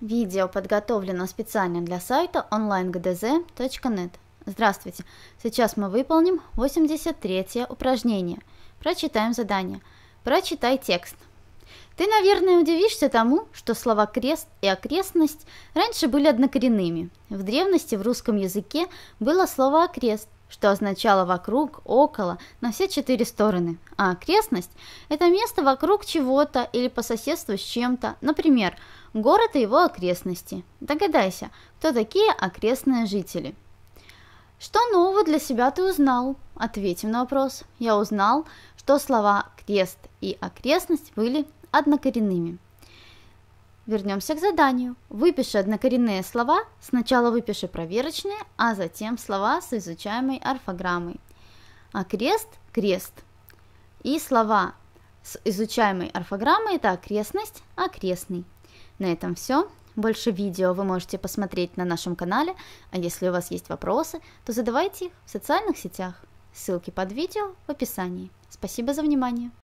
Видео подготовлено специально для сайта onlinegdz.net. Здравствуйте! Сейчас мы выполним 83 упражнение. Прочитаем задание. Прочитай текст. Ты, наверное, удивишься тому, что слова «крест» и «окрестность» раньше были однокоренными. В древности в русском языке было слово «окрест», что означало «вокруг», «около», на все четыре стороны. А окрестность – это место вокруг чего-то или по соседству с чем-то, например, город и его окрестности. Догадайся, кто такие окрестные жители. Что нового для себя ты узнал? Ответим на вопрос, я узнал, что слова «крест» и «окрестность» были однокоренными. Вернемся к заданию. Выпиши однокоренные слова, сначала выпиши проверочные, а затем слова с изучаемой орфограммой. Окрест – крест. И слова с изучаемой орфограммой – это окрестность, окрестный. На этом все. Больше видео вы можете посмотреть на нашем канале, а если у вас есть вопросы, то задавайте их в социальных сетях. Ссылки под видео в описании. Спасибо за внимание.